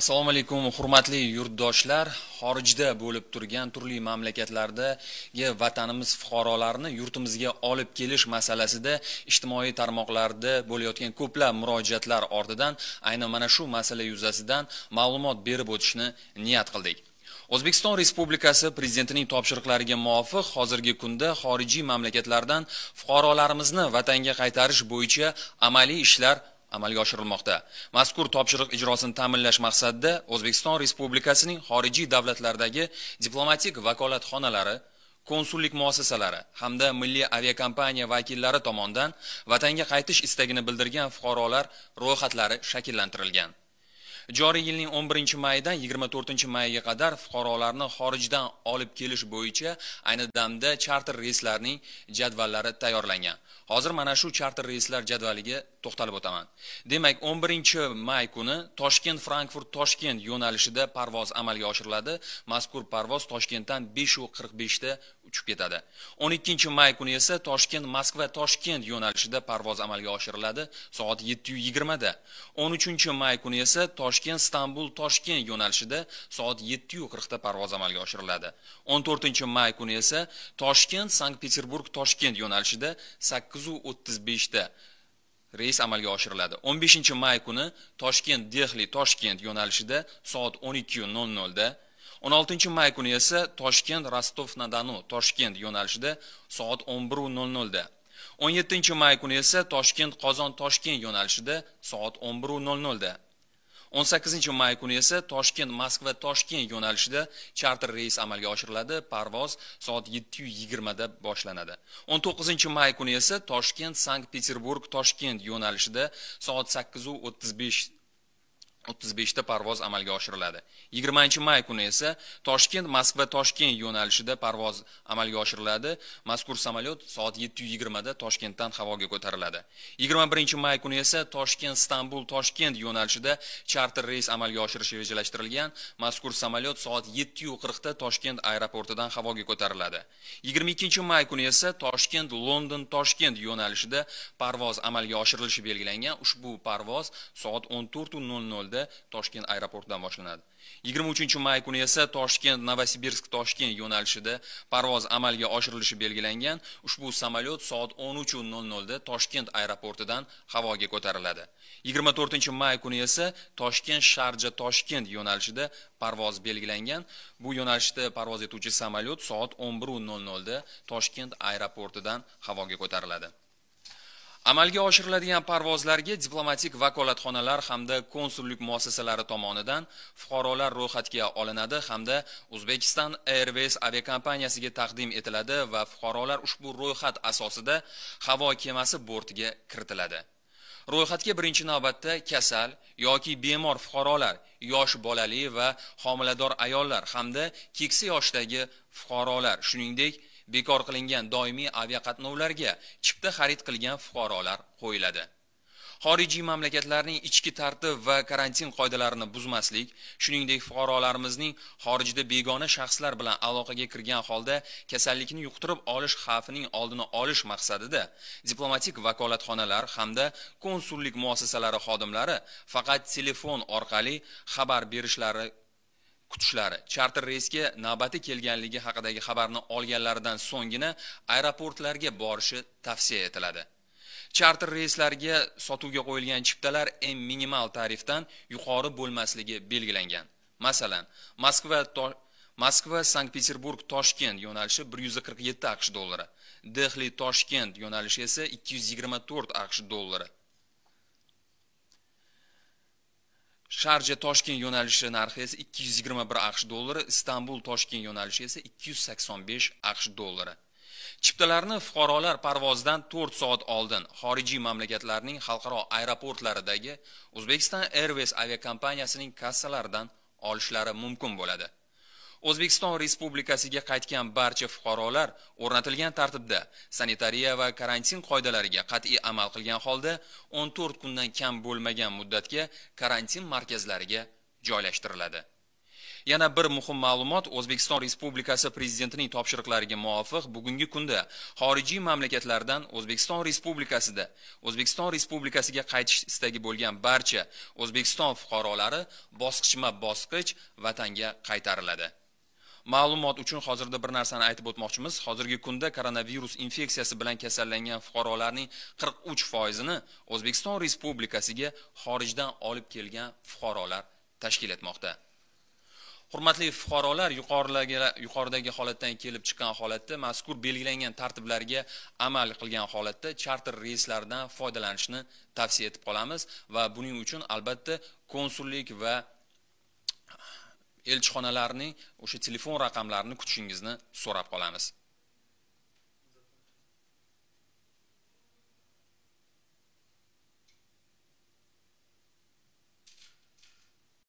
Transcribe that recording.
assalomu alaykum hurmatli yurtdoshlar xorijda bo'lib turgan turli mamlakatlardagi vatanimiz fuqarolarini yurtimizga olib kelish masalasida ijtimoiy tarmoqlarda bo'layotgan ko'plab murojaatlar ortidan aynan mana shu masala yuzasidan ma'lumot berib o'tishni niyat qildik o'zbekiston respublikasi prezidentining topshiriqlariga muvofiq hozirgi kunda xorijiy mamlakatlardan fuqarolarimizni vatanga qaytarish bo'yicha amaliy ishlar amalga oshirilmoqda mazkur topshiriq ijrosini ta'minlash maqsadida o'zbekiston respublikasining xorijiy davlatlardagi diplomatik vakolatxonalari konsullik muassasalari hamda milliy aviakompaniya vakillari tomonidan vatanga qaytish istagini bildirgan fuqarolar ro'yxatlari shakllantirilgan joriy yilning 11 maydan 24 mayga qadar fuqarolarni xorijdan olib kelish bo'yicha ayni damda charter reyslarning jadvallari tayyorlangan hozir mana shu charter reyslar jadvaliga to'xtalib o'taman demak 11 may kuni toshkent frankfurt toshkent yo'nalishida parvoz amalga oshiriladi mazkur parvoz toshkentdan 5:45 da uchib ketadi 12 may kuni esa toshkent moskva toshkent yo'nalishida parvoz amalga oshiriladi soat 7:20 da. 13 may kuni esa toshkent toshkent istanbul toshkent yo'nalishida soat yetti yu qirqda parvoz amalga oshiriladi o'n to'rtinchi may kuni esa toshkent sankt peterburg toshkent yo'nalishida sakkizu o'ttiz beshda reys amalga oshiriladi 15 may kuni toshkent dehli toshkent yo'nalishida soat 12:00 da 16 may kuni esa toshkent rostov na donu toshkent yo'nalishida soat 11:00 da 17 may kuni esa toshkent qozon toshkent yo'nalishida soat 11:00 da o'n sakkizinchi may kuni esa toshkent moskva toshkent yo'nalishida charter reys amalga oshiriladi parvoz soat yetti da yigirmada boshlanadi o'n to'qqizinchi may kuni esa toshkent sankt peterburg toshkent yo'nalishida soat sakkizu o'ttiz besh 35ta parvoz amalga oshiriladi 20 may kuni esa toshkent moskva toshkent yo'nalishida parvoz amalga oshiriladi mazkur samolyot soat 7:20 da toshkentdan havoga ko'tariladi 21 may kuni esa toshkent istanbul toshkent yo'nalishida charter reys amalga oshirish rejalashtirilgan mazkur samolyot soat 7:40 da toshkent aeroportidan havoga ko'tariladi 22 may kuni esa toshkent london toshkent yo'nalishida parvoz amalga oshirilishi belgilangan ushbu parvoz soat 14:00 yo'nalishida toshkent aeroportidan boshlanadi 23 may kuni esa toshkent novosibirsk toshkent yo'nalishida parvoz amalga oshirilishi belgilangan ushbu samolyot soat 13:00 da toshkent aeroportidan havoga ko'tariladi 24 may kuni esa toshkent sharja toshkent yo'nalishida parvoz belgilangan bu yo'nalishda parvoz etuvchi samolyot soat 11:00 da toshkent aeroportidan havoga ko'tariladi amalga oshiriladigan parvozlarga diplomatik vakolatxonalar hamda konsullik muassasalari tomonidan fuqarolar ro'yxatga olinadi hamda o'zbekiston airways aviakompaniyasiga taqdim etiladi va fuqarolar ushbu ro'yxat asosida havo kemasi bortiga kiritiladi ro'yxatga birinchi navbatda kasal yoki bemor fuqarolar yosh bolali va homilador ayollar hamda keksa yoshdagi fuqarolar shuningdek bekor qilingan doimiy aviaqatnovlarga chipta xarid qilgan fuqarolar qo'yiladi xorijiy mamlakatlarning ichki tartib va karantin qoidalarini buzmaslik shuningdek fuqarolarimizning xorijda begona shaxslar bilan aloqaga kirgan holda kasallikni yuqtirib olish xavfining oldini olish maqsadida diplomatik vakolatxonalar hamda konsullik muassasalari xodimlari faqat telefon orqali xabar berishlari kutishlari charter reysga navbati kelganligi haqidagi xabarni olganlaridan so'nggina aeroportlarga borishi tavsiya etiladi charter reyslarga sotuvga qo'yilgan chiptalar eng minimal tarifdan yuqori bo'lmasligi belgilangan masalan moskva moskva sankt peterburg toshkent yo'nalishi 147 aqsh dollari dehli toshkent yo'nalishi esa 224 aqsh dollari sharja toshkent yo'nalishi narxi esa 221 aqsh dollari istanbul toshkent yo'nalishi esa 285 aqsh dollari chiptalarni fuqarolar parvozidan 4 soat oldin xorijiy mamlakatlarning xalqaro aeroportlaridagi o'zbekiston airways aviakompaniyasining kassalaridan olishlari mumkin bo'ladi o'zbekiston respublikasiga qaytgan barcha fuqarolar o'rnatilgan tartibda sanitariya va karantin qoidalariga qat'iy amal qilgan holda 14 kundan kam bo'lmagan muddatga karantin markazlariga joylashtiriladi yana bir muhim ma'lumot o'zbekiston respublikasi prezidentining topshiriqlariga muvofiq bugungi kunda xorijiy mamlakatlardan o'zbekiston respublikasida o'zbekiston respublikasiga qaytish istagi bo'lgan barcha o'zbekiston fuqarolari bosqichma bosqich vatanga qaytariladi ma'lumot uchun hozirda bir narsani aytib o'tmoqchimiz hozirgi kunda koronavirus infeksiyasi bilan kasallangan fuqarolarning 43 foizini o'zbekiston respublikasiga xorijdan olib kelgan fuqarolar tashkil etmoqda hurmatli fuqarolar yuqoridagi holatdan kelib chiqqan holatda mazkur belgilangan tartiblarga amal qilgan holatda charter reyslardan foydalanishni tavsiya etib qolamiz va buning uchun albatta konsullik va elchixonalarning o'sha telefon raqamlarini kutishingizni so'rab qolamiz